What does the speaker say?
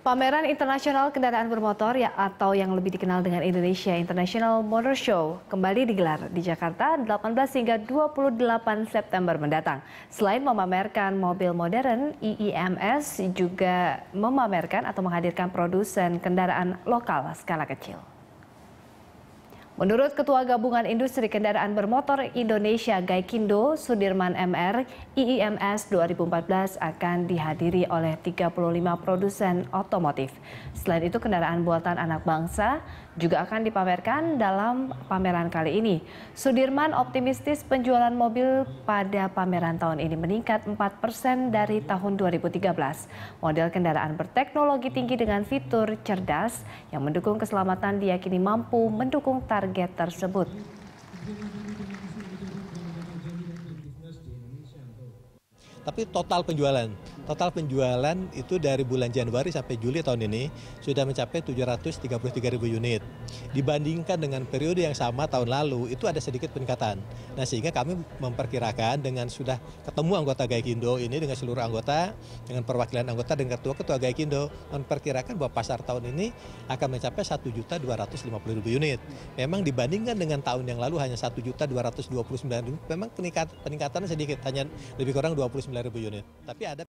Pameran Internasional Kendaraan Bermotor ya, atau yang lebih dikenal dengan Indonesia International Motor Show kembali digelar di Jakarta 18 hingga 28 September mendatang. Selain memamerkan mobil modern, IIMS juga memamerkan atau menghadirkan produsen kendaraan lokal skala kecil. Menurut Ketua Gabungan Industri Kendaraan Bermotor Indonesia Gaikindo Sudirman MR, IIMS 2014 akan dihadiri oleh 35 produsen otomotif. Selain itu kendaraan buatan anak bangsa juga akan dipamerkan dalam pameran kali ini. Sudirman optimistis penjualan mobil pada pameran tahun ini meningkat 4% dari tahun 2013. Model kendaraan berteknologi tinggi dengan fitur cerdas yang mendukung keselamatan diyakini mampu mendukung target target tersebut. tapi total penjualan. Total penjualan itu dari bulan Januari sampai Juli tahun ini sudah mencapai 733 ribu unit. Dibandingkan dengan periode yang sama tahun lalu itu ada sedikit peningkatan. Nah sehingga kami memperkirakan dengan sudah ketemu anggota Gaikindo ini dengan seluruh anggota, dengan perwakilan anggota dan ketua-ketua Gaikindo memperkirakan bahwa pasar tahun ini akan mencapai 1.250.000 unit. Memang dibandingkan dengan tahun yang lalu hanya 1.229.000, memang peningkatan peningkatannya sedikit, hanya lebih kurang 29 dari unit, Tapi ada